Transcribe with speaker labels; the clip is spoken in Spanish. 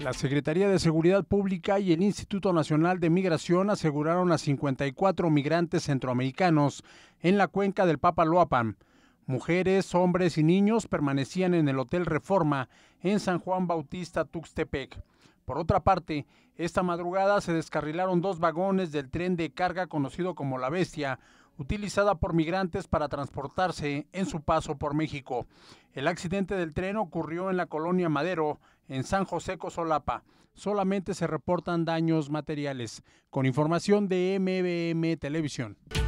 Speaker 1: La Secretaría de Seguridad Pública y el Instituto Nacional de Migración aseguraron a 54 migrantes centroamericanos en la cuenca del Papaloapan. Mujeres, hombres y niños permanecían en el Hotel Reforma en San Juan Bautista, Tuxtepec. Por otra parte, esta madrugada se descarrilaron dos vagones del tren de carga conocido como La Bestia, utilizada por migrantes para transportarse en su paso por México. El accidente del tren ocurrió en la colonia Madero, en San José Cosolapa. Solamente se reportan daños materiales. Con información de MBM Televisión.